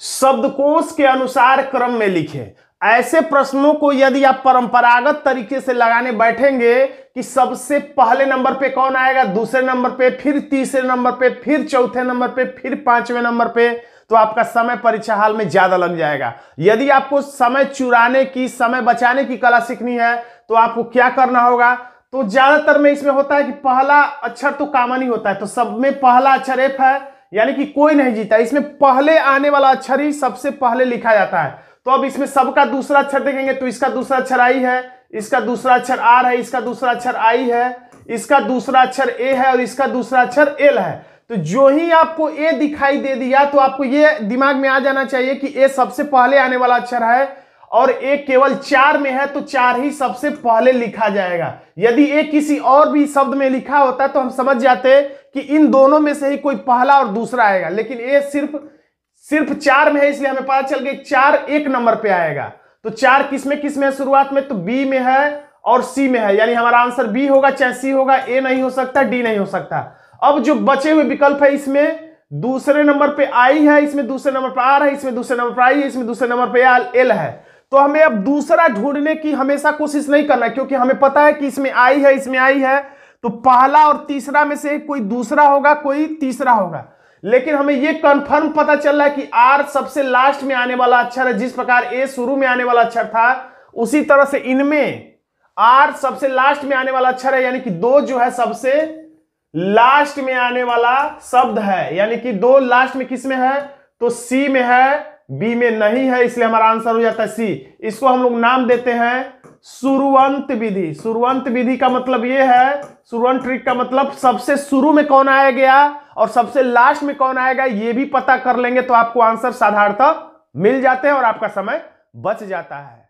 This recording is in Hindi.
शब्दकोश के अनुसार क्रम में लिखें ऐसे प्रश्नों को यदि आप परंपरागत तरीके से लगाने बैठेंगे कि सबसे पहले नंबर पे कौन आएगा दूसरे नंबर पे फिर तीसरे नंबर पे फिर चौथे नंबर पे फिर पांचवें नंबर पे तो आपका समय परीक्षा हाल में ज्यादा लग जाएगा यदि आपको समय चुराने की समय बचाने की कला सीखनी है तो आपको क्या करना होगा तो ज्यादातर में इसमें होता है कि पहला अक्षर तो कामन ही होता है तो सब में पहला अक्षर एफ है यानी कि कोई नहीं जीता इसमें पहले आने वाला अक्षर ही सबसे पहले लिखा जाता है तो अब इसमें सबका दूसरा अक्षर देखेंगे तो इसका दूसरा अक्षर आई है इसका दूसरा अक्षर आर है इसका दूसरा अक्षर आई है इसका दूसरा अक्षर ए है और इसका दूसरा अक्षर एल है तो जो ही आपको ए दिखाई दे दिया तो आपको ये दिमाग में आ जाना चाहिए कि ए सबसे पहले आने वाला अक्षर है और एक केवल चार में है तो चार ही सबसे पहले लिखा जाएगा यदि एक किसी और भी शब्द में लिखा होता तो हम समझ जाते कि इन दोनों में से ही कोई पहला और दूसरा आएगा लेकिन ये सिर्फ सिर्फ चार में है इसलिए हमें पता चल गया चार एक नंबर पे आएगा तो चार किस में किस में है शुरुआत में तो बी में है और सी में है यानी हमारा आंसर बी होगा चाहे सी होगा ए नहीं हो सकता डी नहीं हो सकता अब जो बचे हुए विकल्प है इसमें दूसरे नंबर पे आई है इसमें दूसरे नंबर पर आर है इसमें दूसरे नंबर पर आई है इसमें दूसरे नंबर पर एल है तो हमें अब दूसरा ढूंढने की हमेशा कोशिश नहीं करना क्योंकि हमें पता है कि इसमें आई है इसमें आई है तो पहला और तीसरा में से कोई दूसरा होगा कोई तीसरा होगा लेकिन हमें यह कंफर्म पता चल रहा है कि आर सबसे लास्ट में आने वाला अक्षर है जिस प्रकार ए शुरू में आने वाला अक्षर था उसी तरह से इनमें आर सबसे लास्ट में आने वाला अक्षर है यानी कि दो जो है सबसे लास्ट में आने वाला शब्द है यानी कि दो लास्ट में किस में है तो सी में है बी में नहीं है इसलिए हमारा आंसर हो जाता है सी इसको हम लोग नाम देते हैं सुरवंत विधि सुरवंत विधि का मतलब ये है सुरवंत ट्रिक का मतलब सबसे शुरू में कौन आया गया और सबसे लास्ट में कौन आएगा ये भी पता कर लेंगे तो आपको आंसर साधारणतः मिल जाते हैं और आपका समय बच जाता है